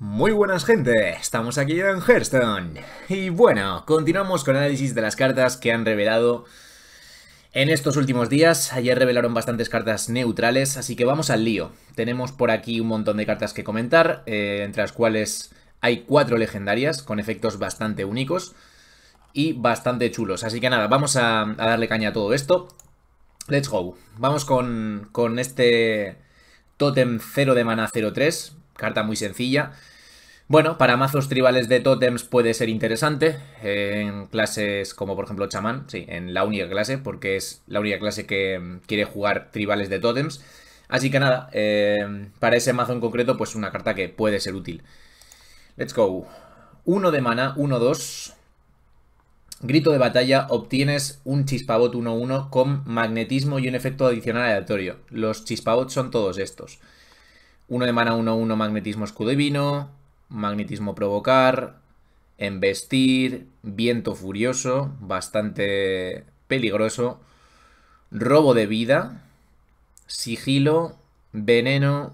Muy buenas gente, estamos aquí en Hearthstone. Y bueno, continuamos con el análisis de las cartas que han revelado en estos últimos días. Ayer revelaron bastantes cartas neutrales, así que vamos al lío. Tenemos por aquí un montón de cartas que comentar, eh, entre las cuales hay cuatro legendarias con efectos bastante únicos y bastante chulos. Así que nada, vamos a, darle caña a todo esto. Let's go. Vamos con, con este Totem 0 de mana 03 carta muy sencilla. Bueno, para mazos tribales de totems puede ser interesante en clases como por ejemplo chamán, sí, en la única clase, porque es la única clase que mm, quiere jugar tribales de totems, Así que nada, em, para ese mazo en concreto, pues una carta que puede ser útil. Let's go. 1 de mana, 1-2. Grito de batalla, obtienes un chispabot 1-1 con magnetismo y un efecto adicional aleatorio. Los chispabots son todos estos. 1 de mana 1-1 magnetismo escudo divino, magnetismo provocar, embestir, viento furioso, bastante peligroso, robo de vida, sigilo, veneno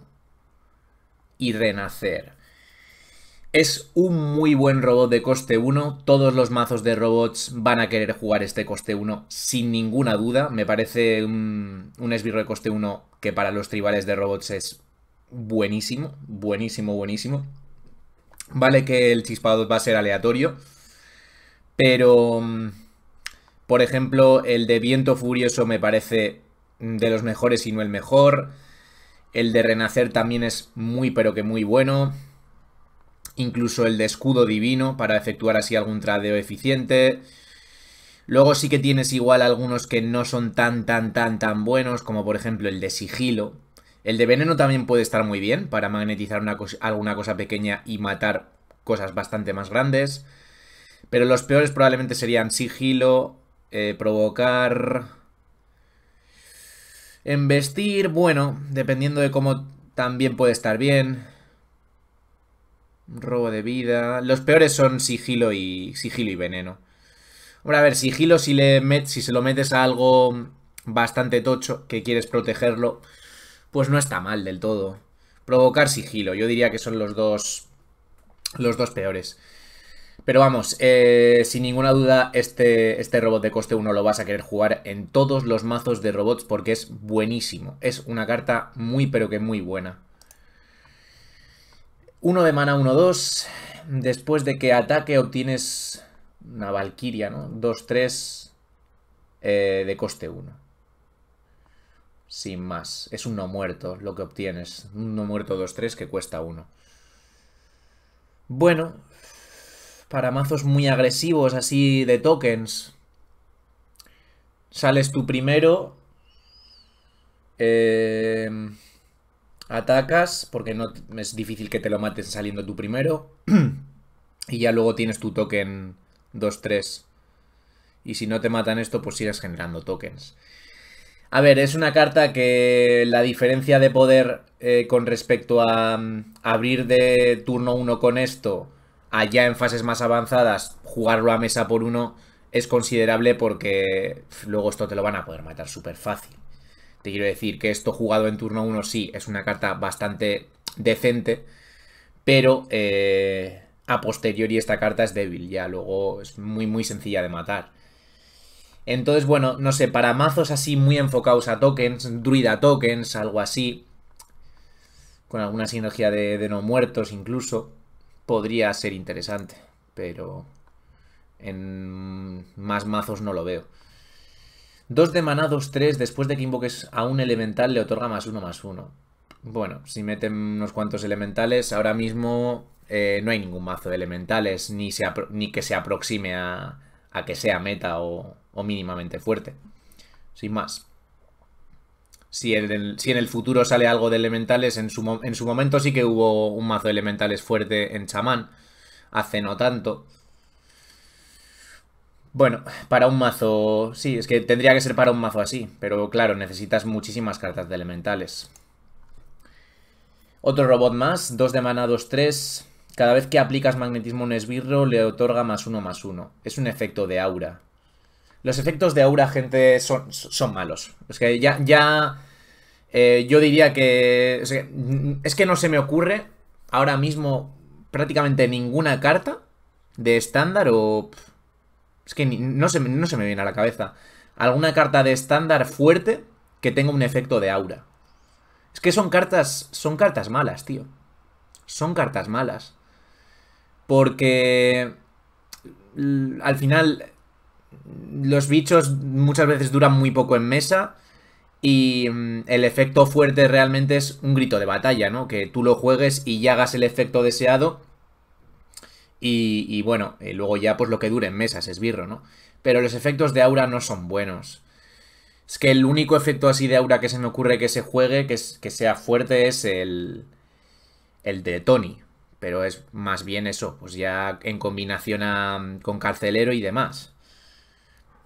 y renacer. Es un muy buen robot de coste 1, todos los mazos de robots van a querer jugar este coste 1 sin ninguna duda, me parece un, un esbirro de coste 1 que para los tribales de robots es buenísimo, buenísimo, buenísimo. Vale que el chispado va a ser aleatorio, pero, mm, por ejemplo, el de Viento Furioso me parece de los mejores y no el mejor. El de Renacer también es muy pero que muy bueno. Incluso el de Escudo Divino para efectuar así algún tradeo eficiente. Luego sí que tienes igual algunos que no son tan tan tan tan buenos, como por ejemplo el de Sigilo, el de veneno también puede estar muy bien para magnetizar alguna cosa pequeña y matar cosas bastante más grandes. Pero los peores probablemente serían sigilo, eh, provocar... Embestir, bueno, dependiendo de cómo también puede estar bien. Robo de vida. Los peores son sigilo y, sigilo y veneno. Bueno, a ver, sigilo si, le si se lo metes a algo bastante tocho que quieres protegerlo pues no está mal del todo. Provocar sigilo, yo diría que son los dos, los dos peores. Pero vamos, eh, sin ninguna duda, este, este robot de coste 1 lo vas a querer jugar en todos los mazos de robots porque es buenísimo. Es una carta muy, pero que muy buena. 1 de mana 1-2. Después de que ataque obtienes una Valkyria, ¿no? 2-3 eh, de coste 1 sin más. Es un no muerto lo que obtienes. Un no muerto 2-3 que cuesta 1. Bueno, para mazos muy agresivos así de tokens, sales tú primero, em, atacas, porque no, es difícil que te lo mates saliendo tú primero, y ya luego tienes tu token 2-3. Y si no te matan esto, pues sigas generando tokens. A ver, es una carta que la diferencia de poder eh, con respecto a mm, abrir de turno 1 con esto, allá en fases más avanzadas, jugarlo a mesa por uno, es considerable porque luego esto te lo van a poder matar súper fácil. Te quiero decir que esto jugado en turno 1 sí, es una carta bastante decente, pero eh, a posteriori esta carta es débil, ya luego es muy muy sencilla de matar. Entonces, bueno, no sé, para mazos así muy enfocados a tokens, druida tokens, algo así, con alguna sinergia de, no muertos incluso, podría ser interesante, pero en más mazos no lo veo. Dos de maná, dos, tres, después de que invoques a un elemental le otorga más uno, más uno. Bueno, si meten unos cuantos elementales, ahora mismo eh, no hay ningún mazo de elementales, ni, ni que se aproxime a que sea meta o, o mínimamente fuerte. Sin más. Si en, el, futuro sale algo de elementales, en su, momento sí que hubo un mazo de elementales fuerte en chamán, hace no tanto. Bueno, para un mazo, sí, es que tendría que ser para un mazo así, pero claro, necesitas muchísimas cartas de elementales. Otro robot más, dos de mana, 2, 3. Cada vez que aplicas magnetismo a un esbirro, le otorga más uno más uno. Es un efecto de aura. Los efectos de aura, gente, son, son malos. Es que ya, ya eh, yo diría que... Es, que... no se me ocurre ahora mismo prácticamente ninguna carta de estándar o... Es que no, se, no se me viene a la cabeza. Alguna carta de estándar fuerte que tenga un efecto de aura. Es que son cartas... Son cartas malas, tío. Son cartas malas. Porque... Al final los bichos muchas veces duran muy poco en mesa y mm, el efecto fuerte realmente es un grito de batalla, ¿no? Que tú lo juegues y ya hagas el efecto deseado y, bueno, luego ya pues lo que dure en mesa es birro, ¿no? Pero los efectos de aura no son buenos. Es que el único efecto así de aura que se me ocurre que se juegue, que, sea fuerte, es el, el de Tony. Pero es más bien eso, pues ya en combinación con carcelero y demás.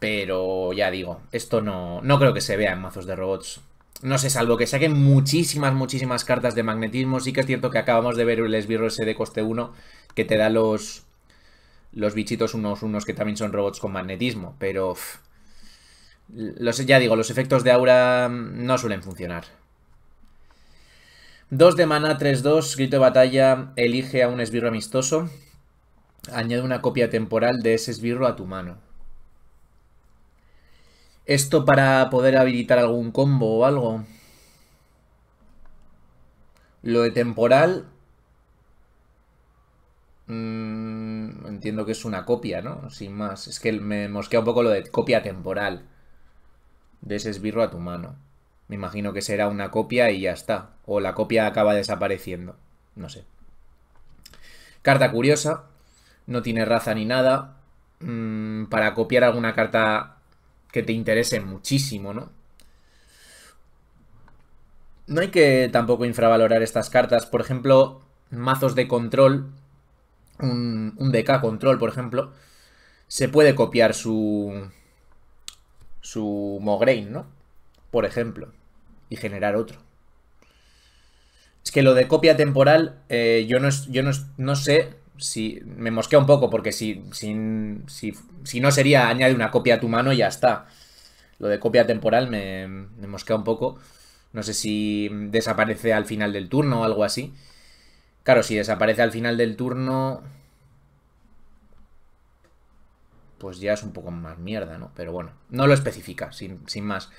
Pero ya digo, esto no, no creo que se vea en mazos de robots. No sé, salvo que saquen muchísimas, muchísimas cartas de magnetismo. Sí que es cierto que acabamos de ver el esbirro ese de coste 1 que te da los, los bichitos unos, unos que también son robots con magnetismo. Pero... ya digo, los efectos de aura no suelen funcionar. 2 de mana, 3-2, grito de batalla, elige a un esbirro amistoso. Añade una copia temporal de ese esbirro a tu mano. Esto para poder habilitar algún combo o algo. Lo de temporal... Mm, entiendo que es una copia, ¿no? Sin más. Es que me mosquea un poco lo de copia temporal. De ese esbirro a tu mano. Me imagino que será una copia y ya está. O la copia acaba desapareciendo. No sé. Carta curiosa. No tiene raza ni nada. Mm, para copiar alguna carta que te interese muchísimo, ¿no? No hay que tampoco infravalorar estas cartas. Por ejemplo, mazos de control, un, DK control, por ejemplo, se puede copiar su, su Mograin, ¿no? Por ejemplo, y generar otro. Es que lo de copia temporal, eh, yo, no, yo no, no sé si me mosquea un poco porque si, si, si, si, no sería añade una copia a tu mano y ya está. Lo de copia temporal me, mosquea un poco. No sé si desaparece al final del turno o algo así. Claro, si desaparece al final del turno... Pues ya es un poco más mierda, ¿no? Pero bueno, no lo especifica, sin, sin más.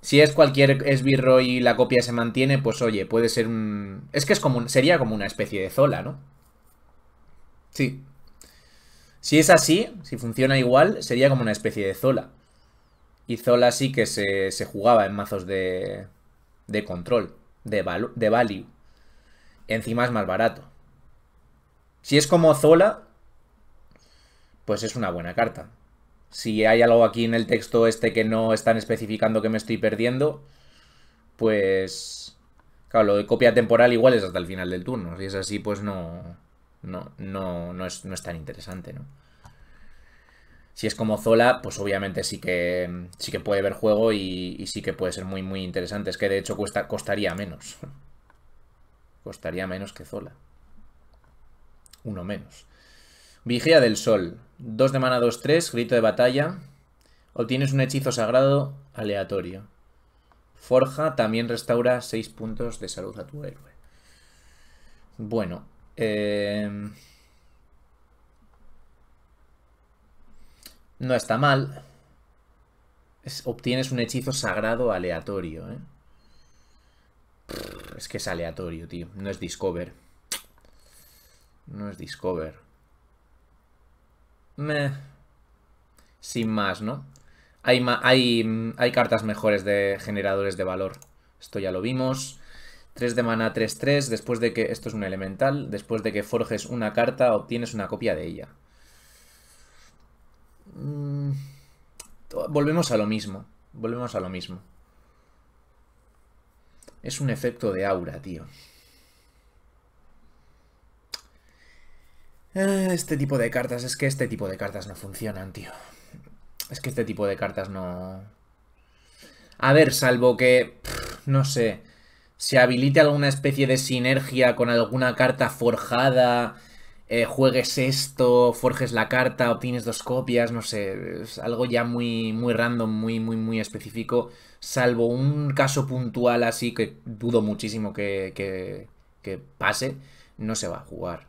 Si es cualquier esbirro y la copia se mantiene, pues oye, puede ser un... Es que es como sería como una especie de Zola, ¿no? Sí. Si es así, si funciona igual, sería como una especie de Zola. Y Zola sí que se, se jugaba en mazos de, de control, de, de value. Encima es más barato. Si es como Zola, pues es una buena carta. Si hay algo aquí en el texto este que no están especificando que me estoy perdiendo, pues... Claro, lo de copia temporal igual es hasta el final del turno. Si es así, pues no no, no, es, tan interesante, ¿no? Si es como Zola, pues obviamente sí que, sí que puede ver juego y, sí que puede ser muy, muy interesante. Es que de hecho costaría menos. Costaría menos que Zola. Uno menos. Vigía del Sol. 2 de mana 2-3, grito de batalla. Obtienes un hechizo sagrado aleatorio. Forja también restaura 6 puntos de salud a tu héroe. Bueno, Em, no está mal. obtienes un hechizo sagrado aleatorio. ¿eh? Es que es aleatorio, tío. No es Discover. No es Discover. Sin más, ¿no? Hay, hay, hay cartas mejores de generadores de valor. Esto ya lo vimos. 3 de mana 3-3, después de que, esto es un elemental, después de que forjes una carta, obtienes una copia de ella. Mm, volvemos a lo mismo, volvemos a lo mismo. Es un efecto de aura, tío. Eh, este tipo de cartas, es que este tipo de cartas no funcionan, tío. Es que este tipo de cartas no... A ver, salvo que... no sé se habilite alguna especie de sinergia con alguna carta forjada, eh, juegues esto, forjes la carta, obtienes dos copias, no sé, es algo ya muy, muy random, muy, muy, muy específico, salvo un caso puntual así que dudo muchísimo que, que, que pase, no se va a jugar.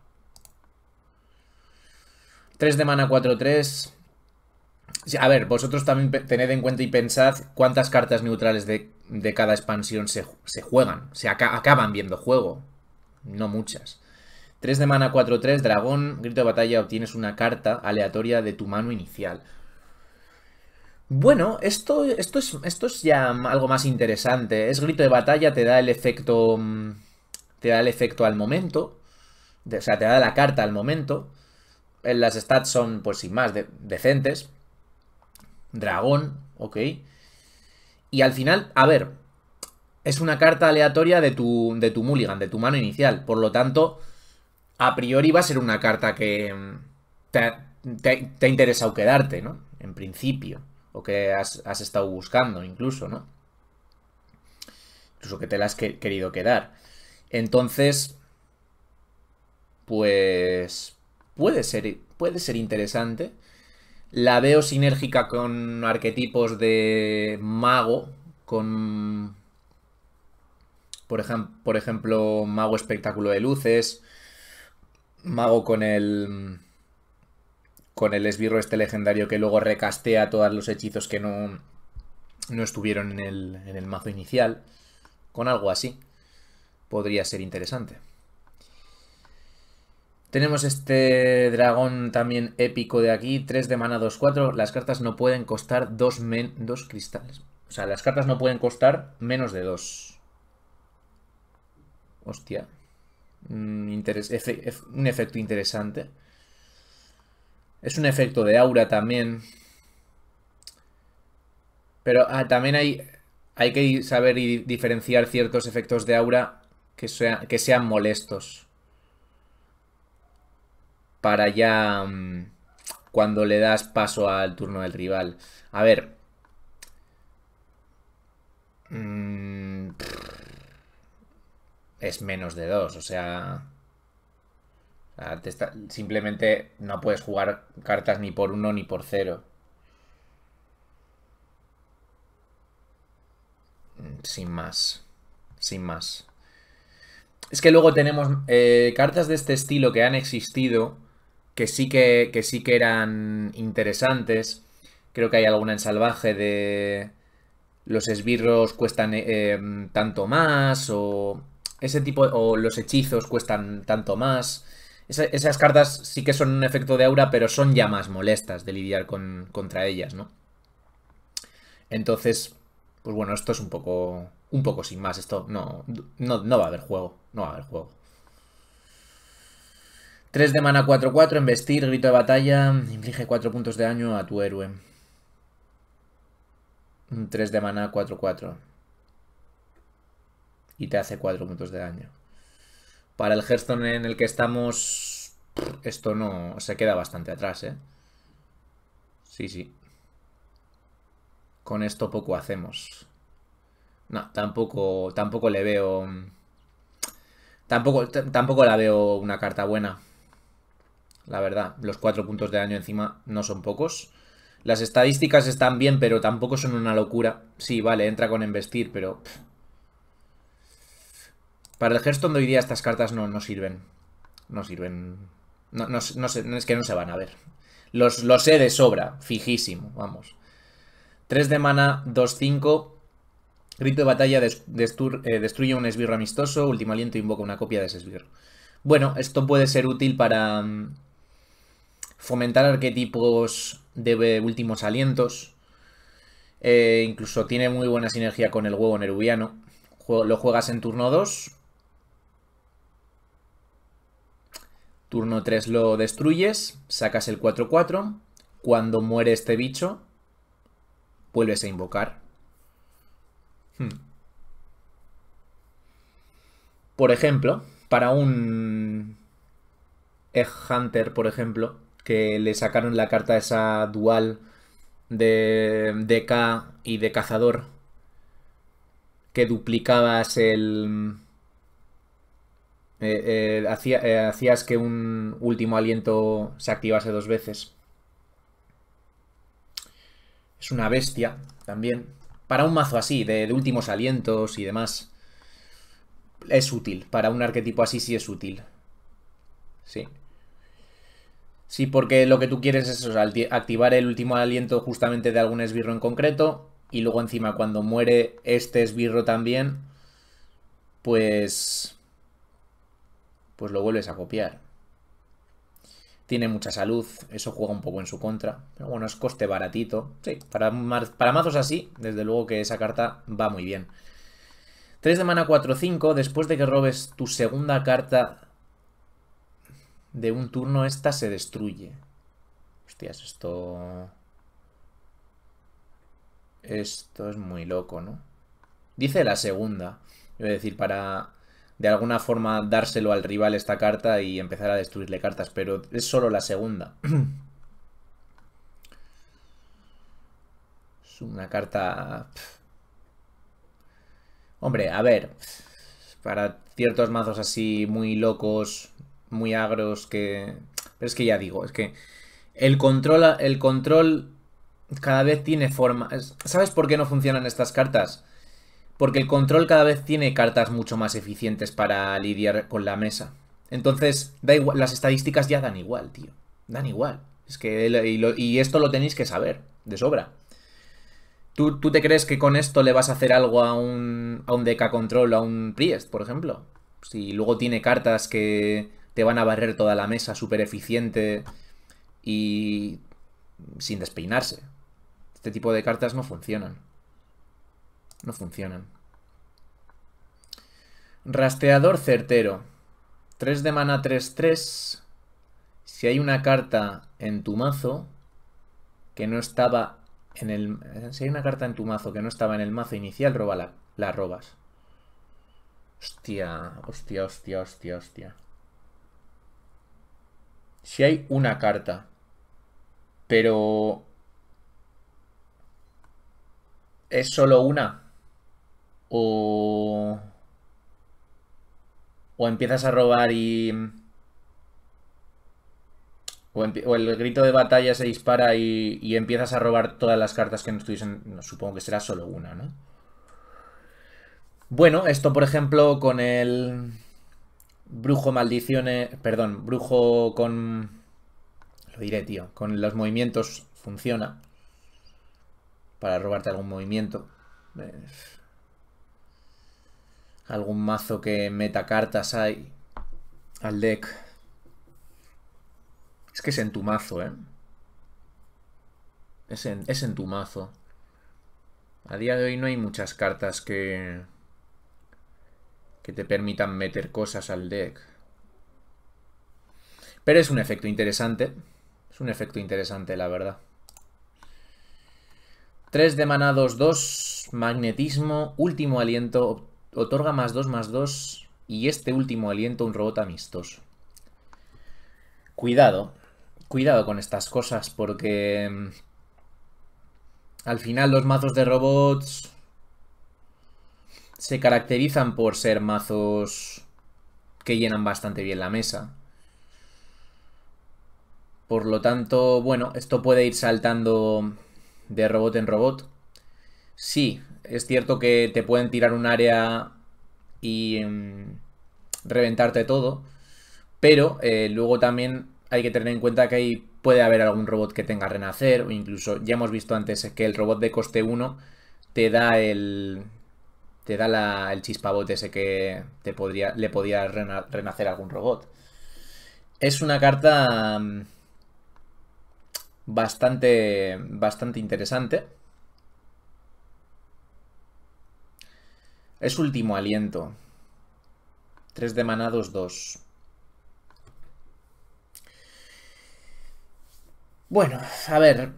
3 de mana 4-3. A ver, vosotros también tened en cuenta y pensad cuántas cartas neutrales de, cada expansión se, juegan, se acaban viendo juego. No muchas. 3 de mana 4-3, dragón, grito de batalla, obtienes una carta aleatoria de tu mano inicial. Bueno, esto, esto, es, esto es ya algo más interesante. Es grito de batalla, te da el efecto. Mm, te da el efecto al momento. o sea, te da la carta al momento. Eh, las stats son, pues sin más, decentes dragón, ok. Y al final, a ver, es una carta aleatoria de tu, de tu mulligan, de tu mano inicial. Por lo tanto, a priori va a ser una carta que mm, te, te, ha interesado quedarte, ¿no? En principio. O que has, has estado buscando incluso, ¿no? Incluso que te la has querido quedar. Entonces, pues puede ser, puede ser interesante. La veo sinérgica con arquetipos de mago, con... Por, por ejemplo, mago espectáculo de luces, mago con el... Con el esbirro este legendario que luego recastea todos los hechizos que no, no estuvieron en el mazo inicial. Con algo así. Podría ser interesante. Tenemos este dragón también épico de aquí, 3 de mana, 2-4. Las cartas no pueden costar 2 dos cristales. O sea, las cartas no pueden costar menos de 2. Hostia. Mm, un efecto interesante. Es un efecto de aura también. Pero ah, también hay, hay que saber y diferenciar ciertos efectos de aura que, que sean molestos para ya mm, cuando le das paso al turno del rival. A ver. Mm, es menos de dos, o sea... simplemente no puedes jugar cartas ni por uno ni por cero. Mm, sin más. Sin más. Es que luego tenemos eh, cartas de este estilo que han existido que sí que, sí que eran interesantes. Creo que hay alguna en salvaje de los esbirros cuestan eh, tanto más o ese tipo o los hechizos cuestan tanto más. esas cartas sí que son un efecto de aura, pero son ya más molestas de lidiar contra ellas, ¿no? Entonces, pues bueno, esto es un poco un poco sin más. Esto no, no, no va a haber juego, no va a haber juego. 3 de mana 4-4, embestir, grito de batalla, inflige 4 puntos de daño a tu héroe. 3 de mana 4-4. Y te hace 4 puntos de daño. Para el Hearthstone en el que estamos, esto no se queda bastante atrás, ¿eh? Sí, sí. Con esto poco hacemos. No, tampoco, tampoco le veo... Tampoco, tampoco la veo una carta buena la verdad. Los cuatro puntos de daño encima no son pocos. Las estadísticas están bien, pero tampoco son una locura. Sí, vale, entra con embestir, pero... Para el Hearthstone de hoy día estas cartas no, no sirven. No sirven. No, no es que no se van a ver. Los, los sé de sobra, fijísimo, vamos. 3 de mana, 2-5. Grito de batalla eh, destruye un esbirro amistoso. Último aliento invoca una copia de ese esbirro. Bueno, esto puede ser útil para mm, fomentar arquetipos de últimos alientos. Eh, incluso tiene muy buena sinergia con el huevo nerubiano. Lo juegas en turno 2. Turno 3 lo destruyes, sacas el 4-4. Cuando muere este bicho, vuelves a invocar. Hmm. Por ejemplo, para un Egg Hunter, por ejemplo, que le sacaron la carta esa dual de deca y de cazador, que duplicabas el... Eh, eh, eh, hacías que un último aliento se activase dos veces. Es una bestia también. Para un mazo así, de, de, últimos alientos y demás. Es útil. Para un arquetipo así sí es útil. Sí. Sí, porque lo que tú quieres es activar el último aliento justamente de algún esbirro en concreto. Y luego encima cuando muere este esbirro también, pues... Pues lo vuelves a copiar. Tiene mucha salud, eso juega un poco en su contra. Pero bueno, es coste baratito. Sí, para, para mazos así, desde luego que esa carta va muy bien. 3 de mana 4-5, después de que robes tu segunda carta de un turno esta se destruye. Hostias, esto... Esto es muy loco, ¿no? Dice la segunda. Es decir, para de alguna forma dárselo al rival esta carta y empezar a destruirle cartas, pero es solo la segunda. es una carta... Hombre, a ver, para ciertos mazos así muy locos muy agros que... Pero es que ya digo, es que el control, el control cada vez tiene formas... ¿Sabes por qué no funcionan estas cartas? Porque el control cada vez tiene cartas mucho más eficientes para lidiar con la mesa. Entonces, da igual, las estadísticas ya dan igual, tío. Dan igual. Es que, y, esto lo tenéis que saber, de sobra. ¿Tú, ¿Tú, te crees que con esto le vas a hacer algo a un, a un Deca Control, a un Priest, por ejemplo? Si luego tiene cartas que, te van a barrer toda la mesa súper eficiente y sin despeinarse. Este tipo de cartas no funcionan. No funcionan. Rastreador certero. 3 de mana 3-3. Si hay una carta en tu mazo que no estaba en el... Si hay una carta en tu mazo que no estaba en el mazo inicial, róbala. La robas. Hostia, hostia, hostia, hostia, hostia si hay una carta. Pero... ¿Es solo una? ¿O... O empiezas a robar y... O, el grito de batalla se dispara y, empiezas a robar todas las cartas que no estuviesen... No, supongo que será solo una, ¿no? Bueno, esto por ejemplo con el brujo maldiciones, perdón, brujo con... Lo diré, tío, con los movimientos funciona. Para robarte algún movimiento. Eh, algún mazo que meta cartas hay al deck. Es que es en tu mazo, ¿eh? Es en, es en tu mazo. A día de hoy no hay muchas cartas que que te permitan meter cosas al deck. Pero es un efecto interesante. Es un efecto interesante, la verdad. 3 de maná 2-2, magnetismo, último aliento, otorga más 2 más 2 y este último aliento un robot amistoso. Cuidado, cuidado con estas cosas porque mm, al final los mazos de robots se caracterizan por ser mazos que llenan bastante bien la mesa. Por lo tanto, bueno, esto puede ir saltando de robot en robot. Sí, es cierto que te pueden tirar un área y em, reventarte todo, pero eh, luego también hay que tener en cuenta que ahí puede haber algún robot que tenga renacer, o incluso ya hemos visto antes que el robot de coste 1 te da el te da el chispabote ese que te podría, le podía renacer algún robot. Es una carta mm, bastante, bastante interesante. Es último aliento. 3 de manados, 2-2. Bueno, a ver,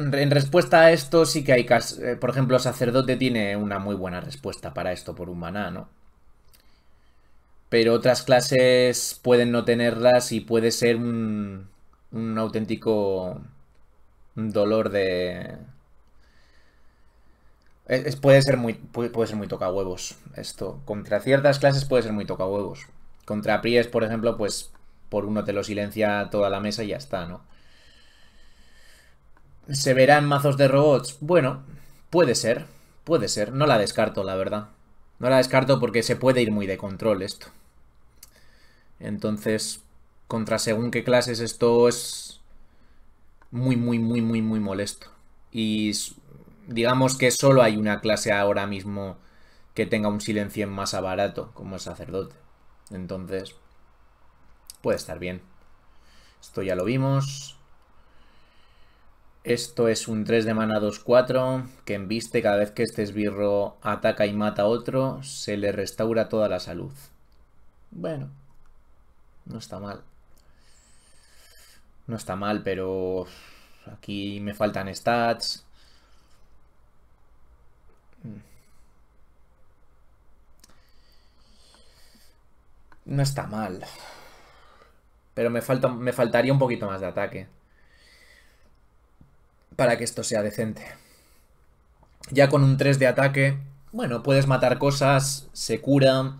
en respuesta a esto sí que hay casos, eh, por ejemplo, sacerdote tiene una muy buena respuesta para esto por un maná, ¿no? Pero otras clases pueden no tenerlas y puede ser un, auténtico dolor de... Es, puede ser muy puede, ser muy huevos esto. Contra ciertas clases puede ser muy huevos. Contra Pries, por ejemplo, pues por uno te lo silencia toda la mesa y ya está, ¿no? ¿Se verá en mazos de robots? Bueno, puede ser, puede ser. No la descarto, la verdad. No la descarto porque se puede ir muy de control esto. Entonces, contra según qué clases esto es muy, muy, muy, muy, muy molesto. Y digamos que solo hay una clase ahora mismo que tenga un silencio en masa barato, como el sacerdote. Entonces, puede estar bien. Esto ya lo vimos. Esto es un 3 de mana 2-4 que viste cada vez que este esbirro ataca y mata a otro, se le restaura toda la salud. Bueno, no está mal. No está mal, pero aquí me faltan stats. Mm. No está mal. Pero me, falta, me faltaría un poquito más de ataque para que esto sea decente. Ya con un 3 de ataque, bueno, puedes matar cosas, se cura.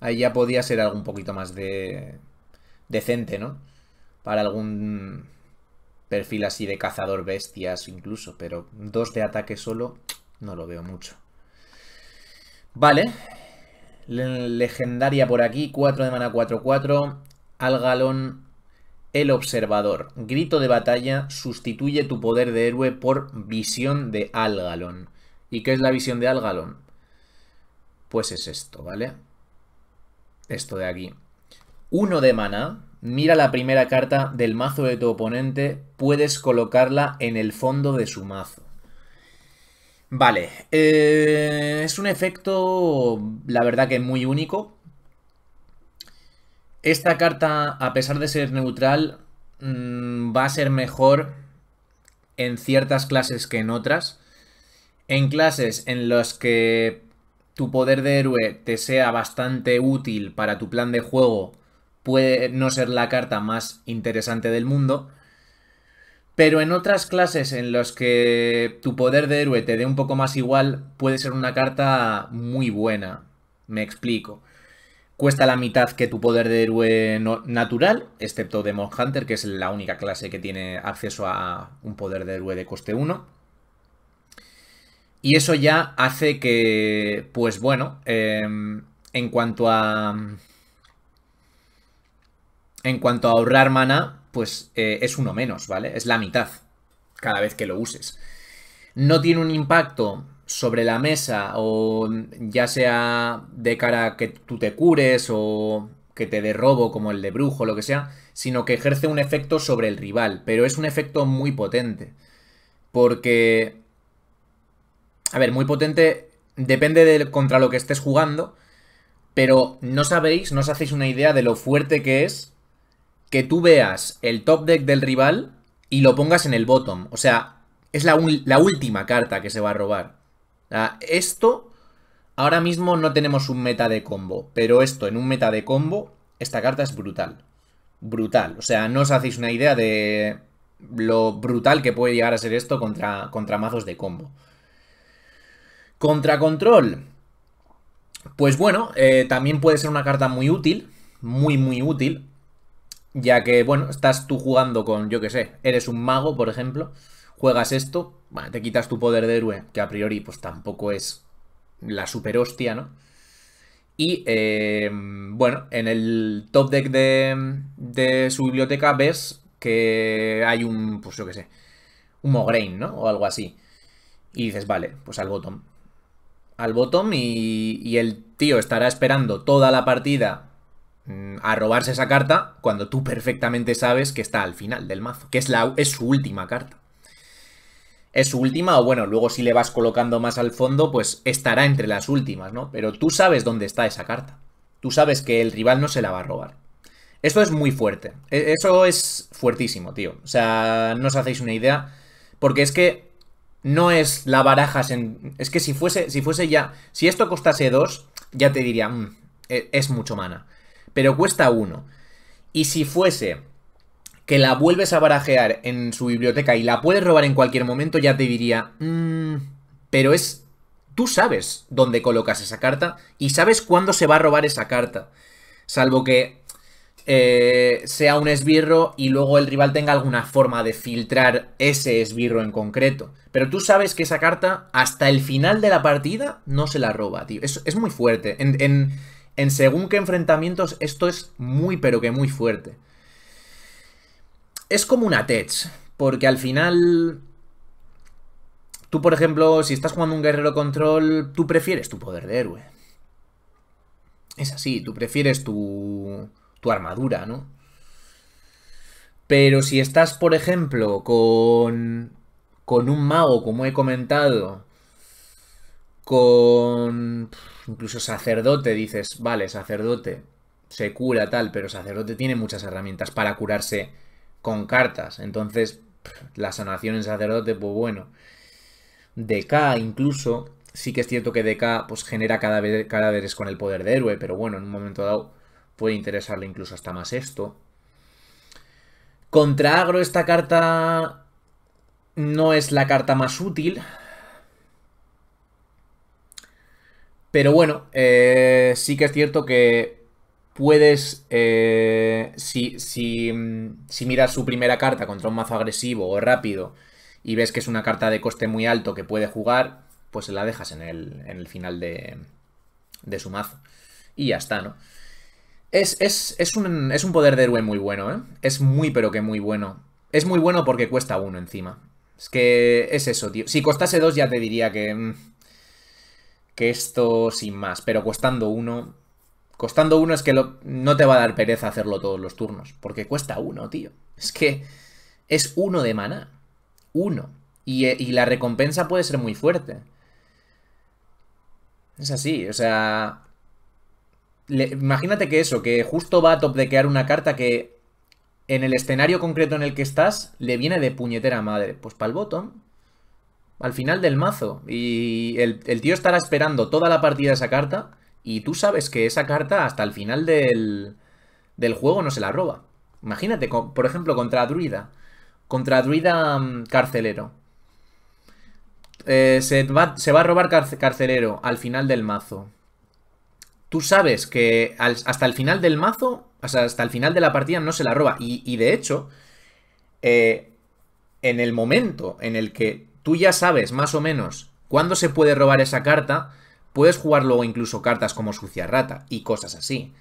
Ahí ya podía ser algo un poquito más de decente, ¿no? Para algún perfil así de cazador bestias incluso, pero dos de ataque solo no lo veo mucho. Vale. Legendaria por aquí, 4 de mana 4-4. galón... El observador, grito de batalla, sustituye tu poder de héroe por visión de Algalon. ¿Y qué es la visión de Algalon? Pues es esto, ¿vale? Esto de aquí. Uno de mana, mira la primera carta del mazo de tu oponente, puedes colocarla en el fondo de su mazo. Vale, eh, es un efecto, la verdad que muy único, esta carta, a pesar de ser neutral, mm, va a ser mejor en ciertas clases que en otras. En clases en las que tu poder de héroe te sea bastante útil para tu plan de juego, puede no ser la carta más interesante del mundo. Pero en otras clases en las que tu poder de héroe te dé un poco más igual, puede ser una carta muy buena. Me explico. Cuesta la mitad que tu poder de héroe natural, excepto Demon Hunter, que es la única clase que tiene acceso a un poder de héroe de coste 1. Y eso ya hace que, pues bueno, em, en cuanto a... En cuanto a ahorrar mana, pues eh, es uno menos, ¿vale? Es la mitad cada vez que lo uses. No tiene un impacto sobre la mesa o ya sea de cara que tú te cures o que te dé robo como el de brujo, o lo que sea, sino que ejerce un efecto sobre el rival, pero es un efecto muy potente. Porque... A ver, muy potente depende de contra lo que estés jugando, pero no sabéis, no os hacéis una idea de lo fuerte que es que tú veas el top deck del rival y lo pongas en el bottom. O sea, es la última carta que se va a robar esto, ahora mismo no tenemos un meta de combo, pero esto en un meta de combo, esta carta es brutal. Brutal. O sea, no os hacéis una idea de lo brutal que puede llegar a ser esto contra, contra mazos de combo. Contra control. Pues bueno, eh, también puede ser una carta muy útil, muy muy útil, ya que, bueno, estás tú jugando con, yo qué sé, eres un mago, por ejemplo, Juegas esto, bueno, te quitas tu poder de héroe, que a priori pues tampoco es la super hostia, ¿no? Y em, bueno, en el top deck de, de, su biblioteca ves que hay un, pues yo qué sé, un Mograin, ¿no? O algo así. Y dices, vale, pues al botón. Al botón y, y el tío estará esperando toda la partida mm, a robarse esa carta cuando tú perfectamente sabes que está al final del mazo, que es, la, es su última carta es última, o bueno, luego si le vas colocando más al fondo, pues estará entre las últimas, ¿no? Pero tú sabes dónde está esa carta. Tú sabes que el rival no se la va a robar. Esto es muy fuerte. E, eso es fuertísimo, tío. O sea, no os hacéis una idea. Porque es que no es la baraja en... Es que si fuese, si fuese ya... Si esto costase 2, ya te diría, mm, e, es mucho mana. Pero cuesta 1. Y si fuese que la vuelves a barajear en su biblioteca y la puedes robar en cualquier momento, ya te diría, mm, pero es... Tú sabes dónde colocas esa carta y sabes cuándo se va a robar esa carta. Salvo que eh, sea un esbirro y luego el rival tenga alguna forma de filtrar ese esbirro en concreto. Pero tú sabes que esa carta hasta el final de la partida no se la roba, tío. Es, muy fuerte. En, en según qué enfrentamientos esto es muy pero que muy fuerte es como una tech, porque al final... Tú, por ejemplo, si estás jugando un guerrero control, tú prefieres tu poder de héroe. Es así, tú prefieres tu, tu armadura, ¿no? Pero si estás, por ejemplo, con, con un mago, como he comentado, con incluso sacerdote, dices, vale, sacerdote, se cura tal, pero sacerdote tiene muchas herramientas para curarse con cartas. Entonces, la sanación en sacerdote, pues bueno. DK incluso, sí que es cierto que DK pues, genera cadáveres con el poder de héroe, pero bueno, en un momento dado puede interesarle incluso hasta más esto. Contra agro esta carta no es la carta más útil. Pero bueno, eh, sí que es cierto que puedes, eh, mm, si, miras su primera carta contra un mazo agresivo o rápido y ves que es una carta de coste muy alto que puede jugar, pues la dejas en el, final de, su mazo. Y ya está, ¿no? Es, un, es un poder de héroe muy bueno, ¿eh? Es muy pero que muy bueno. Es muy bueno porque cuesta uno encima. Es que es eso, tío. Si costase dos ya te diría que... Mm, que esto sin más. Pero costando uno Costando uno es que no te va a dar pereza hacerlo todos los turnos, porque cuesta uno, tío. Es que es uno de maná. Uno. Y, eh, la recompensa puede ser muy fuerte. Es así, o sea... imagínate que eso, que justo va a top dequear una carta que en el escenario concreto en el que estás le viene de puñetera madre. Pues para el botón, al final del mazo. Y el, el tío estará esperando toda la partida esa carta y tú sabes que esa carta hasta el final del, del juego no se la roba. Imagínate, por ejemplo, contra Druida. Contra Druida mm, Carcelero. Eh, se, va, a robar Carcelero al final del mazo. Tú sabes que hasta el final del mazo, hasta el final de la partida no se la roba. Y, de hecho, eh, en el momento en el que tú ya sabes más o menos cuándo se puede robar esa carta, Puedes jugar luego incluso cartas como sucia rata y cosas así.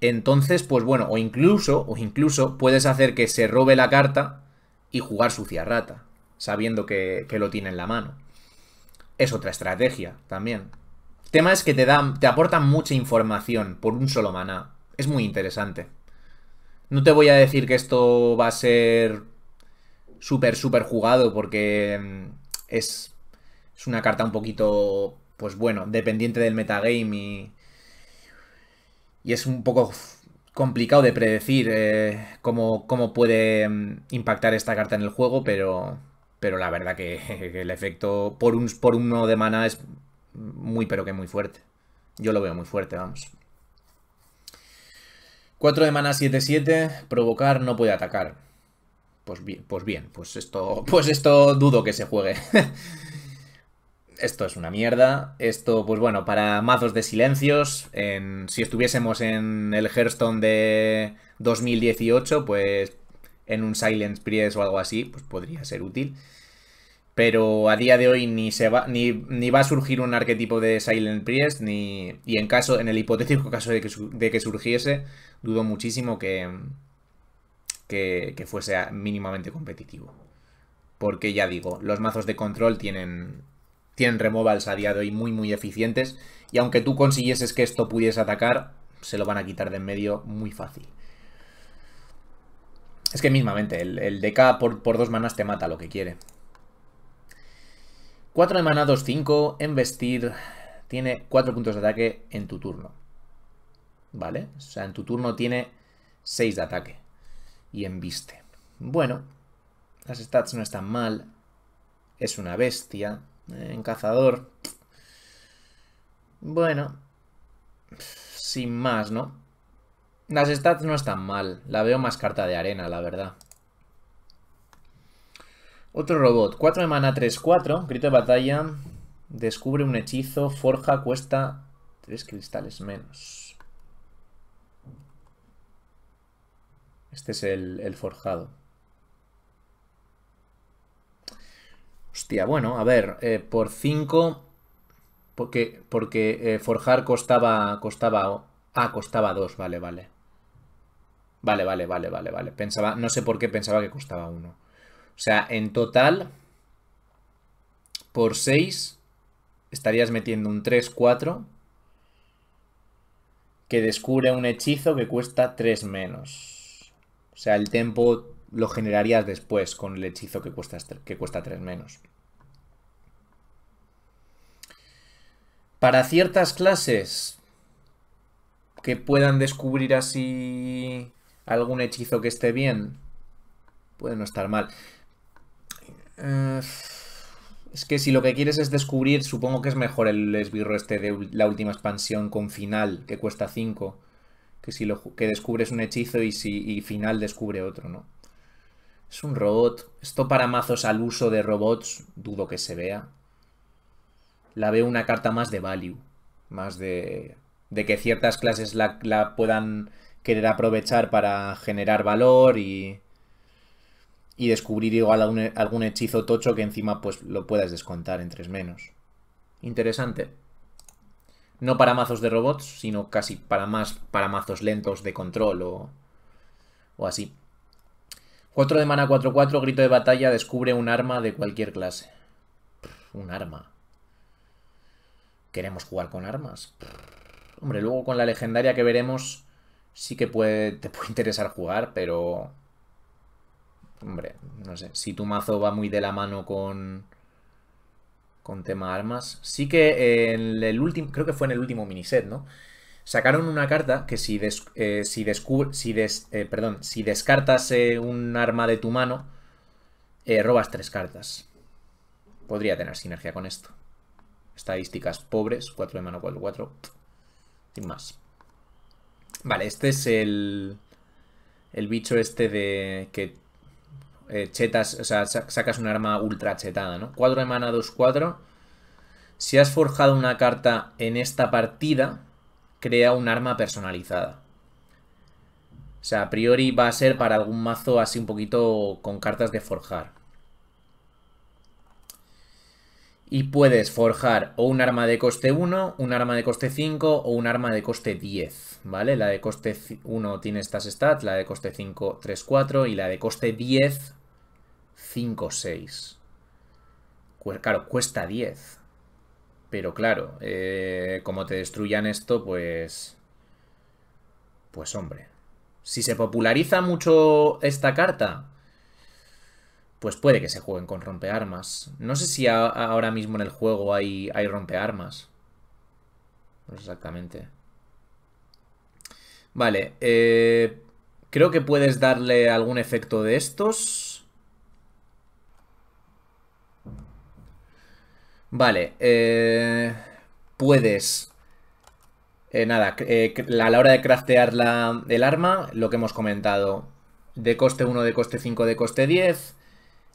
Entonces, pues bueno, o incluso, o incluso puedes hacer que se robe la carta y jugar sucia rata, sabiendo que, lo tiene en la mano. Es otra estrategia también. El tema es que te, te aportan mucha información por un solo maná. Es muy interesante. No te voy a decir que esto va a ser súper, súper jugado porque mm, es, es una carta un poquito pues bueno, dependiente del metagame y, y es un poco complicado de predecir eh, cómo, cómo, puede mm, impactar esta carta en el juego, pero, pero la verdad que, el efecto por, un, por uno de mana es muy pero que muy fuerte. Yo lo veo muy fuerte, vamos. 4 de mana 7-7, provocar no puede atacar. Pues bien, pues bien, pues esto, pues esto dudo que se juegue. esto es una mierda. Esto, pues bueno, para mazos de silencios, si estuviésemos en el Hearthstone de 2018, pues en un Silence Priest o algo así, pues podría ser útil. Pero a día de hoy ni, se va, ni, va a surgir un arquetipo de Silent Priest, ni, y en, caso, en el hipotético caso de que, surgiese, dudo muchísimo que, que fuese mínimamente competitivo porque ya digo, los mazos de control tienen tienen removals a y y muy, muy eficientes. Y aunque tú consiguieses que esto pudiese atacar, se lo van a quitar de en medio muy fácil. Es que mismamente, el, el DK por, dos manas te mata lo que quiere. 4 de mana, 2-5, embestir, tiene 4 puntos de ataque en tu turno. ¿Vale? O sea, en tu turno tiene 6 de ataque. Y embiste. Bueno, las stats no están mal. Es una bestia. En eh, cazador. Bueno. Sin más, ¿no? Las stats no están mal. La veo más carta de arena, la verdad. Otro robot. 4 de mana, 3-4. Grito de batalla. Descubre un hechizo. Forja. Cuesta 3 cristales menos. Este es el, el forjado. Hostia, bueno, a ver, eh, por 5... Porque, porque eh, forjar costaba, costaba... Ah, costaba 2, vale, vale. Vale, vale, vale, vale, vale. Pensaba, no sé por qué pensaba que costaba 1. O sea, en total, por 6, estarías metiendo un 3, 4, que descubre un hechizo que cuesta 3 menos. O sea, el tempo lo generarías después con el hechizo que cuesta, este, que cuesta 3 menos. Para ciertas clases que puedan descubrir así algún hechizo que esté bien, puede no estar mal. Eh, es que si lo que quieres es descubrir, supongo que es mejor el esbirro este de la última expansión con final, que cuesta 5, que si lo, que descubres un hechizo y, si, y final descubre otro, ¿no? Es un robot. Esto para mazos al uso de robots, dudo que se vea. La veo una carta más de value. Más de, de que ciertas clases la, puedan querer aprovechar para generar valor y, descubrir igual algún, hechizo tocho que encima pues lo puedas descontar en tres menos. Interesante. No para mazos de robots, sino casi para más para mazos lentos de control o así. 4 de mana 4-4, grito de batalla, descubre un arma de cualquier clase. un arma. Queremos jugar con armas. hombre, luego con la legendaria que veremos sí que puede, te puede interesar jugar, pero... Hombre, no sé. Si tu mazo va muy de la mano con... Con tema armas. Sí que en el último... Creo que fue en el último miniset, ¿no? sacaron una carta que si, eh, si, eh, perdón, si descartas eh, un arma de tu mano, robas tres cartas. Podría tener sinergia con esto. Estadísticas pobres, 4 de mano, 4, 4. Sin más. Vale, este es el, el bicho este de que chetas, o sea, sacas un arma ultra chetada, ¿no? 4 de mana, 2, 4. Si has forjado una carta en esta partida, crea un arma personalizada. O sea, a priori va a ser para algún mazo así un poquito con cartas de forjar. Y puedes forjar o un arma de coste 1, un arma de coste 5 o un arma de coste 10, ¿vale? La de coste 1 tiene estas stats, la de coste 5, 3, 4 y la de coste 10, 5, 6. Claro, cuesta 10. Pero claro, eh, como te destruyan esto, pues... Pues hombre. Si se populariza mucho esta carta, pues puede que se jueguen con rompearmas. No sé si ahora mismo en el juego hay, hay rompearmas. No exactamente. Vale, eh, creo que puedes darle algún efecto de estos. Vale, eh, puedes... Eh, nada, eh, a la hora de craftear la, el arma, lo que hemos comentado, de coste 1, de coste 5, de coste 10,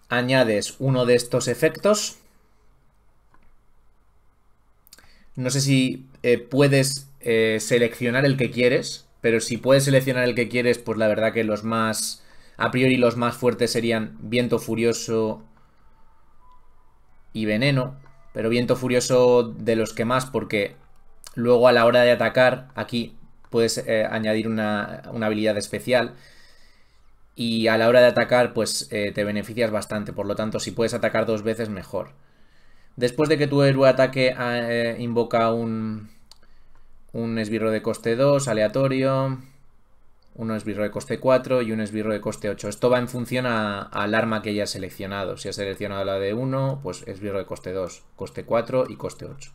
añades uno de estos efectos. No sé si puedes seleccionar el que quieres, pero si puedes seleccionar el que quieres, pues la verdad que los más... A priori los más fuertes serían viento furioso y veneno, pero viento furioso de los que más, porque luego a la hora de atacar, aquí puedes eh, añadir una, habilidad especial. Y a la hora de atacar, pues eh, te beneficias bastante. Por lo tanto, si puedes atacar dos veces, mejor. Después de que tu héroe ataque, ah, eh, invoca un, un esbirro de coste 2, aleatorio uno esbirro de coste 4 y un esbirro de coste 8. Esto va en función al arma que hayas seleccionado. Si has seleccionado la de 1, pues esbirro de coste 2, coste 4 y coste 8.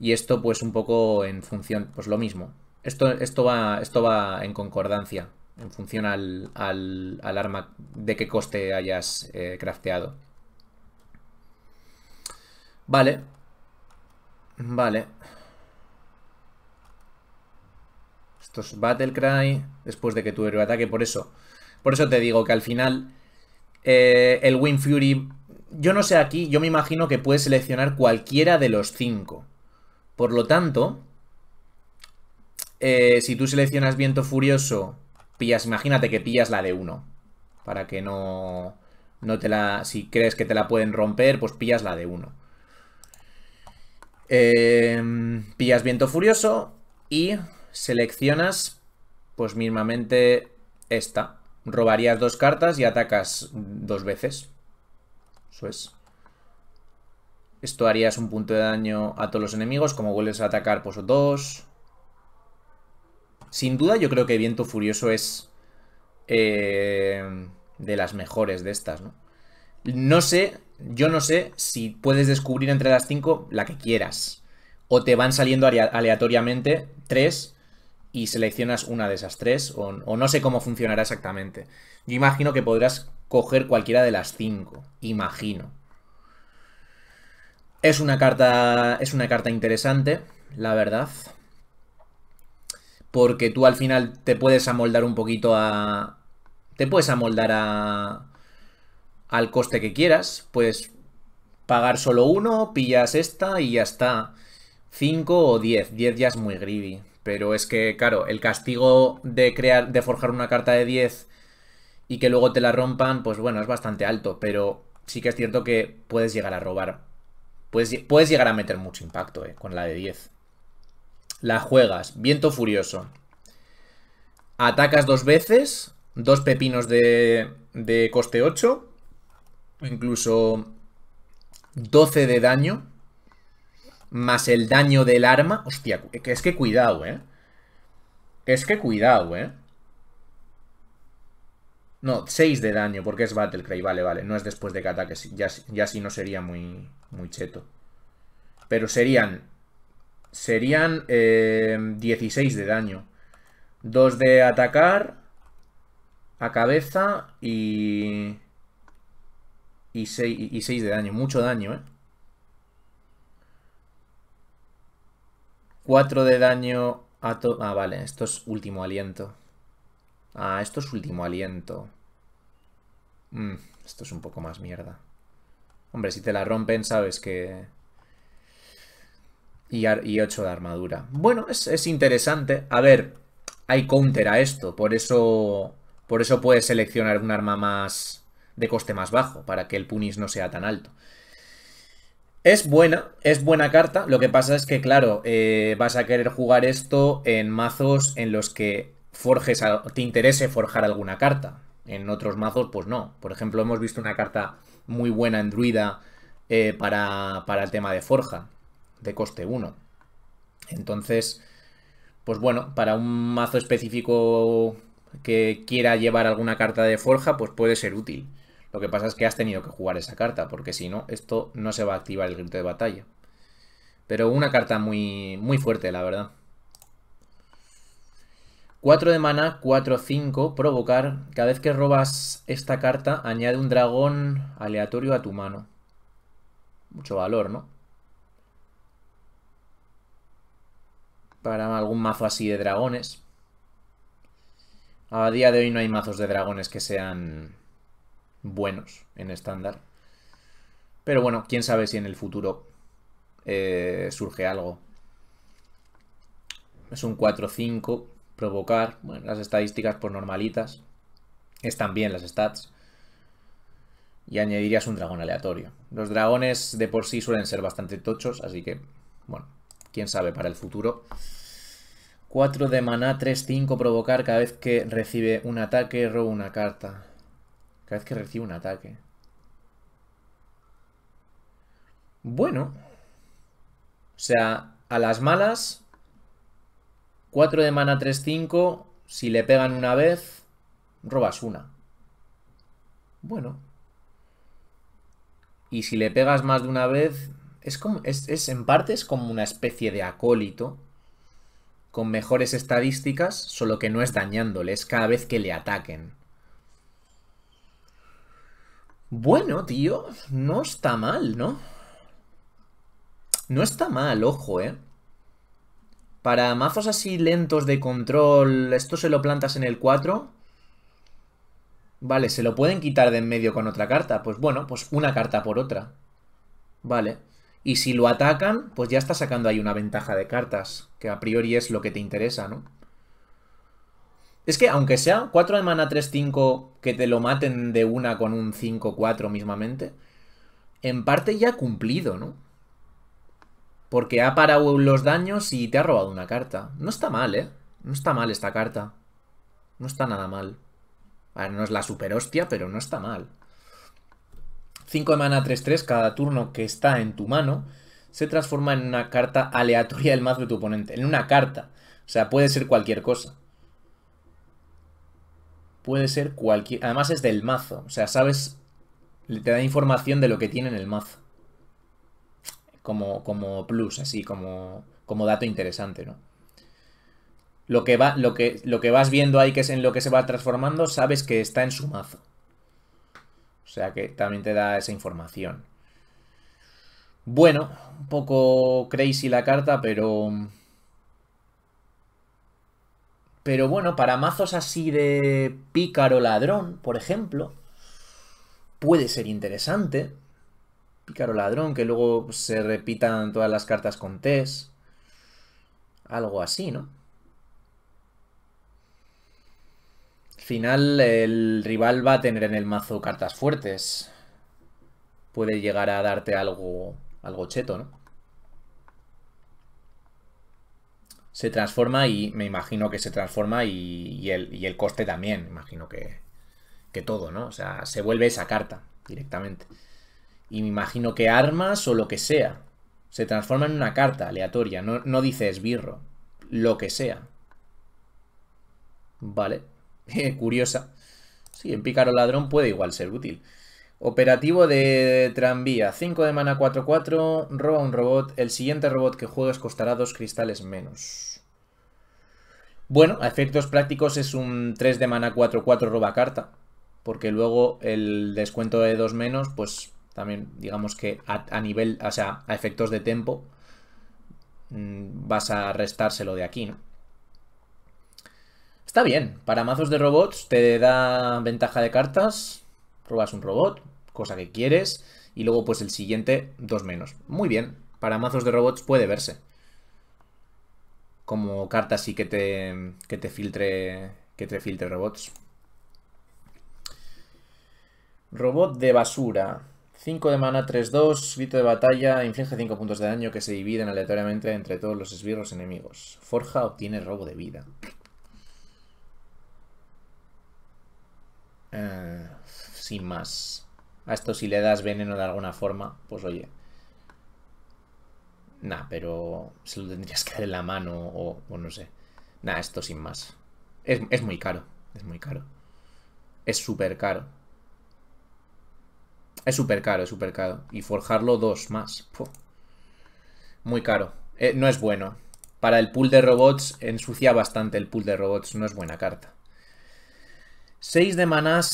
Y esto pues un poco en función, pues lo mismo. Esto, esto, va, esto va en concordancia, en función al, arma de qué coste hayas eh, crafteado. Vale. Vale. Entonces Battle Battlecry, después de que tu héroe ataque, por eso. Por eso te digo que al final eh, el Wind Fury, yo no sé aquí, yo me imagino que puedes seleccionar cualquiera de los cinco. Por lo tanto, eh, si tú seleccionas Viento Furioso, pillas, imagínate que pillas la de uno, para que no, no te la, si crees que te la pueden romper, pues pillas la de uno. Eh, pillas Viento Furioso y seleccionas pues mismamente esta. Robarías dos cartas y atacas dos veces. Eso es. Esto harías un punto de daño a todos los enemigos. Como vuelves a atacar, pues dos. Sin duda yo creo que Viento Furioso es eh, de las mejores de estas, ¿no? No sé, yo no sé si puedes descubrir entre las cinco la que quieras. O te van saliendo aleatoriamente tres y seleccionas una de esas tres, o, no sé cómo funcionará exactamente. Yo imagino que podrás coger cualquiera de las cinco, imagino. Es una carta, es una carta interesante, la verdad. Porque tú al final te puedes amoldar un poquito a... Te puedes amoldar a... Al coste que quieras. Puedes pagar solo uno, pillas esta y ya está. 5 o 10. 10 ya es muy greedy. Pero es que, claro, el castigo de crear, de forjar una carta de 10 y que luego te la rompan, pues bueno, es bastante alto. Pero sí que es cierto que puedes llegar a robar. Puedes, puedes llegar a meter mucho impacto, eh, con la de 10. La juegas, viento furioso. Atacas dos veces, dos pepinos de, de coste 8. Incluso 12 de daño más el daño del arma. Hostia, es que cuidado, ¿eh? Es que cuidado, ¿eh? No, 6 de daño, porque es Battlecry, vale, vale. No es después de que ya, ya sí no sería muy, muy cheto. Pero serían... Serían 16 eh, de daño. 2 de atacar a cabeza y... Y 6, y 6 de daño, mucho daño, ¿eh? 4 de daño a todo... Ah, vale, esto es último aliento. Ah, esto es último aliento. Mm, esto es un poco más mierda. Hombre, si te la rompen, sabes que... Y, y 8 de armadura. Bueno, es, interesante. A ver, hay counter a esto. Por eso, por eso puedes seleccionar un arma más de coste más bajo, para que el punis no sea tan alto. Es buena, es buena carta. Lo que pasa es que, claro, eh, vas a querer jugar esto en mazos en los que forjes te interese forjar alguna carta. En otros mazos, pues no. Por ejemplo, hemos visto una carta muy buena en Druida eh, para, para el tema de forja, de coste 1. Entonces, pues bueno, para un mazo específico que quiera llevar alguna carta de forja, pues puede ser útil. Lo que pasa es que has tenido que jugar esa carta, porque si no, esto no se va a activar el grito de batalla. Pero una carta muy, muy fuerte, la verdad. 4 de mana, 4, 5, provocar. Cada vez que robas esta carta, añade un dragón aleatorio a tu mano. Mucho valor, ¿no? Para algún mazo así de dragones. A día de hoy no hay mazos de dragones que sean buenos en estándar. Pero bueno, quién sabe si en el futuro eh, surge algo. Es un 4-5, provocar. las estadísticas por pues, normalitas. Están bien las stats. Y añadirías un dragón aleatorio. Los dragones de por sí suelen ser bastante tochos, así que, bueno, quién sabe para el futuro. 4 de maná, 3-5 provocar cada vez que recibe un ataque, roba una carta. Cada vez que recibe un ataque. Bueno. O sea, a las malas. 4 de mana 3-5. Si le pegan una vez, robas una. Bueno. Y si le pegas más de una vez, es como, es, en parte es como una especie de acólito con mejores estadísticas, solo que no es dañándoles cada vez que le ataquen. Bueno, tío, no está mal, ¿no? No está mal, ojo, ¿eh? Para mazos así lentos de control, esto se lo plantas en el 4. Vale, se lo pueden quitar de en medio con otra carta. Pues bueno, pues una carta por otra. Vale. Y si lo atacan, pues ya está sacando ahí una ventaja de cartas, que a priori es lo que te interesa, ¿no? Es que aunque sea 4 de mana 3-5 que te lo maten de una con un 5-4 mismamente, en parte ya ha cumplido, ¿no? Porque ha parado los daños y te ha robado una carta. No está mal, ¿eh? No está mal esta carta. No está nada mal. ver, no es la super hostia, pero no está mal. 5 de mana 3-3 cada turno que está en tu mano se transforma en una carta aleatoria del mazo de tu oponente. En una carta. O sea, puede ser cualquier cosa puede ser cualquier... Además es del mazo, o sea, sabes... Te da información de lo que tiene en el mazo. Como, como plus, así, como, como dato interesante, ¿no? Lo que, va, lo, que, lo que vas viendo ahí, que es en lo que se va transformando, sabes que está en su mazo. O sea que también te da esa información. Bueno, un poco crazy la carta, pero... Pero bueno, para mazos así de pícaro ladrón, por ejemplo, puede ser interesante. Pícaro ladrón, que luego se repitan todas las cartas con test. Algo así, ¿no? Al final, el rival va a tener en el mazo cartas fuertes. Puede llegar a darte algo, algo cheto, ¿no? se transforma y me imagino que se transforma y, el, coste también, imagino que, todo, ¿no? O sea, se vuelve esa carta directamente. Y me imagino que armas o lo que sea se transforma en una carta aleatoria, no, dice esbirro, lo que sea. Vale, curiosa. Sí, en pícaro ladrón puede igual ser útil. Operativo de tranvía. 5 de mana 4-4. Roba un robot. El siguiente robot que juegues costará 2 cristales menos. Bueno, a efectos prácticos es un 3 de mana 4-4 roba carta. Porque luego el descuento de 2 menos, pues también digamos que a, nivel, o sea, a efectos de tempo, mm, vas a restárselo de aquí, Está bien, para mazos de robots te da ventaja de cartas, robas un robot, cosa que quieres, y luego pues el siguiente, dos menos. Muy bien, para mazos de robots puede verse. Como carta así que te, que te filtre, que te filtre robots. Robot de basura. 5 de mana, 3-2, vito de batalla, inflige 5 puntos de daño que se dividen aleatoriamente entre todos los esbirros enemigos. Forja obtiene robo de vida. Eh, sin más. A esto si le das veneno de alguna forma, pues oye. Nah, pero se lo tendrías que dar en la mano o, no sé. Nah, esto sin más. Es, es muy caro, es muy caro. Es súper caro. Es súper caro, es súper caro. Y forjarlo dos más. Muy caro. Eh, no es bueno. Para el pool de robots ensucia bastante el pool de robots. No es buena carta. 6 de manás,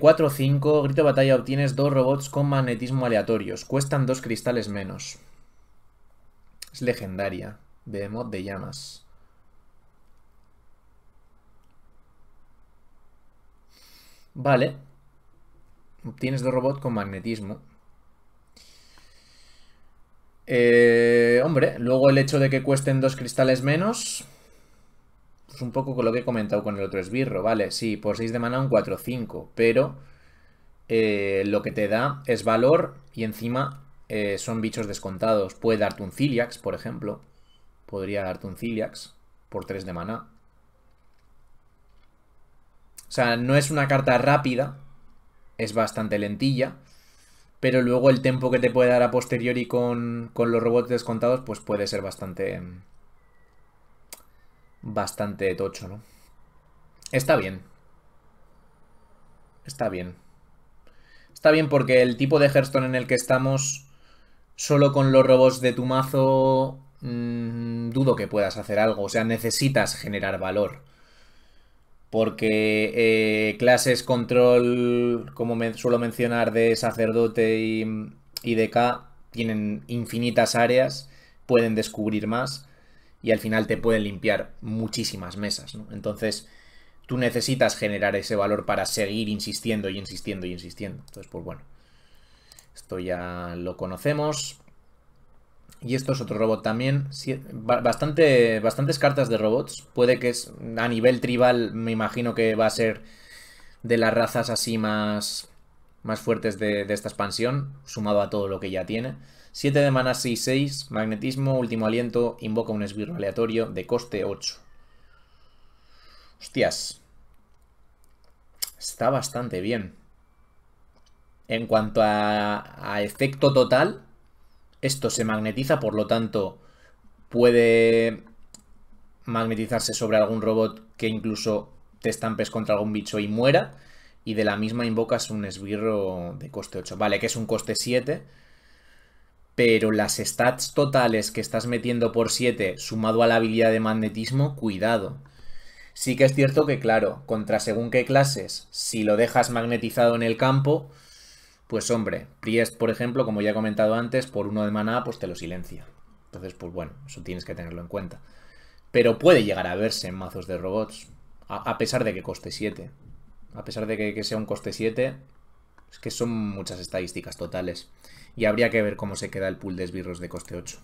4 o 5, grito de batalla, obtienes 2 robots con magnetismo aleatorios. Cuestan 2 cristales menos. Es legendaria. mod de llamas. Vale. Obtienes 2 robots con magnetismo. Eh, hombre, luego el hecho de que cuesten 2 cristales menos... Es un poco con lo que he comentado con el otro esbirro, ¿vale? Sí, por 6 de mana un 4-5, pero eh, lo que te da es valor y encima eh, son bichos descontados. Puede darte un Ciliax, por ejemplo. Podría darte un Ciliax por 3 de maná. O sea, no es una carta rápida, es bastante lentilla, pero luego el tempo que te puede dar a posteriori con, con los robots descontados pues puede ser bastante bastante tocho, ¿no? Está bien. Está bien. Está bien porque el tipo de Hearthstone en el que estamos, solo con los robots de tu mazo, mm, dudo que puedas hacer algo. O sea, necesitas generar valor. Porque eh, clases control, como suelo mencionar, de sacerdote y, y de K, tienen infinitas áreas, pueden descubrir más y al final te pueden limpiar muchísimas mesas, ¿no? Entonces, tú necesitas generar ese valor para seguir insistiendo y insistiendo y insistiendo. Entonces, pues bueno, esto ya lo conocemos. Y esto es otro robot también. Bastante, bastantes cartas de robots. Puede que a nivel tribal me imagino que va a ser de las razas así más, más fuertes de esta expansión, sumado a todo lo que ya tiene. 7 de mana 6-6, magnetismo, último aliento, invoca un esbirro aleatorio de coste 8. Hostias. Está bastante bien. En cuanto a, a efecto total, esto se magnetiza, por lo tanto, puede magnetizarse sobre algún robot que incluso te estampes contra algún bicho y muera. Y de la misma invocas un esbirro de coste 8. Vale, que es un coste 7 pero las stats totales que estás metiendo por 7 sumado a la habilidad de magnetismo, cuidado. Sí que es cierto que, claro, contra según qué clases, si lo dejas magnetizado en el campo, pues hombre, Priest, por ejemplo, como ya he comentado antes, por uno de maná, pues te lo silencia. Entonces, pues bueno, eso tienes que tenerlo en cuenta. Pero puede llegar a verse en mazos de robots, a, pesar de que coste 7. A pesar de que, que sea un coste 7, es que son muchas estadísticas totales. Y habría que ver cómo se queda el pool de esbirros de coste 8.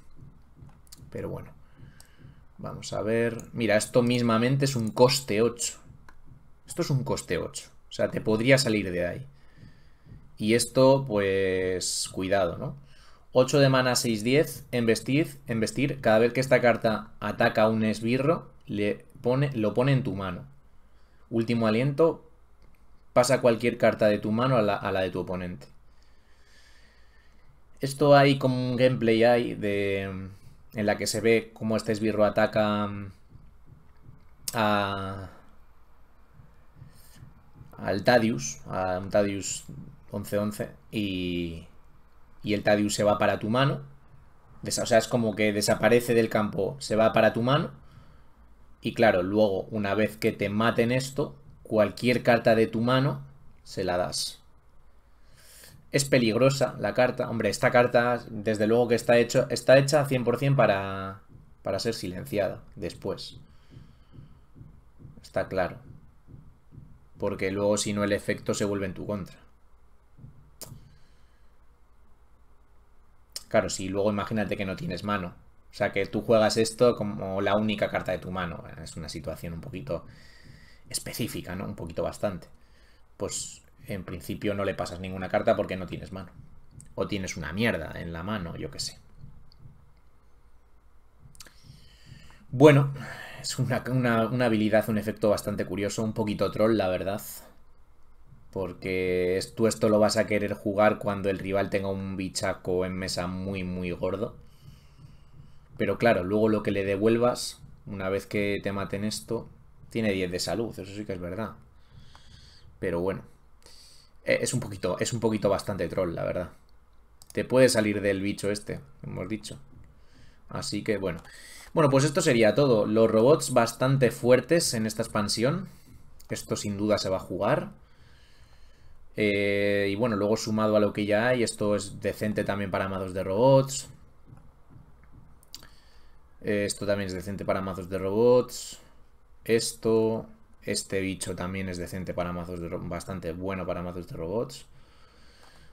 Pero bueno. Vamos a ver. Mira, esto mismamente es un coste 8. Esto es un coste 8. O sea, te podría salir de ahí. Y esto, pues, cuidado, ¿no? 8 de mana, 6-10, en vestir. Cada vez que esta carta ataca a un esbirro, le pone, lo pone en tu mano. Último aliento, pasa cualquier carta de tu mano a la de tu oponente. Esto hay como un gameplay ahí de, en la que se ve cómo este esbirro ataca mm, a, al Tadius, a un Tadius 11-11, y, y el Tadius se va para tu mano. O sea, es como que desaparece del campo, se va para tu mano. Y claro, luego, una vez que te maten esto, cualquier carta de tu mano se la das. Es peligrosa la carta. Hombre, esta carta, desde luego que está, hecho, está hecha 100% para, para ser silenciada después. Está claro. Porque luego, si no, el efecto se vuelve en tu contra. Claro, si luego imagínate que no tienes mano. O sea, que tú juegas esto como la única carta de tu mano. Es una situación un poquito específica, ¿no? Un poquito bastante. Pues en principio no le pasas ninguna carta porque no tienes mano. O tienes una mierda en la mano, yo qué sé. Bueno, es una, una, habilidad, un efecto bastante curioso, un poquito troll, la verdad. Porque tú esto lo vas a querer jugar cuando el rival tenga un bichaco en mesa muy, muy gordo. Pero claro, luego lo que le devuelvas, una vez que te maten esto, tiene 10 de salud, eso sí que es verdad. Pero bueno, eh, es un poquito, es un poquito bastante troll, la verdad. Te puede salir del bicho este, hemos dicho. Así que bueno. Bueno, pues esto sería todo. Los robots bastante fuertes en esta expansión. Esto sin duda se va a jugar. Eh, y bueno, luego sumado a lo que ya hay, esto es decente también para mazos de robots. Eh, esto también es decente para mazos de robots. Esto... Este bicho también es decente para mazos de bastante bueno para mazos de robots.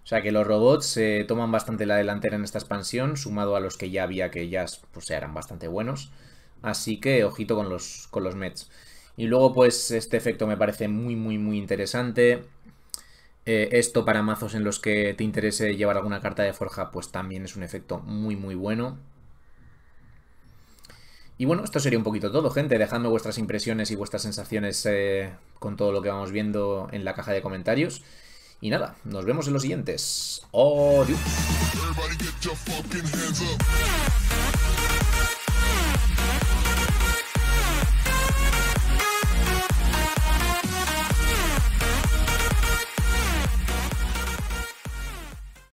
O sea que los robots eh, toman bastante la delantera en esta expansión, sumado a los que ya había que ya pues, eran bastante buenos. Así que ojito con los, con los Mets. Y luego pues este efecto me parece muy muy muy interesante. Eh, esto para mazos en los que te interese llevar alguna carta de forja pues también es un efecto muy muy bueno. Y bueno, esto sería un poquito todo, gente. Dejadme vuestras impresiones y vuestras sensaciones eh, con todo lo que vamos viendo en la caja de comentarios. Y nada, nos vemos en los siguientes. ¡Adiós!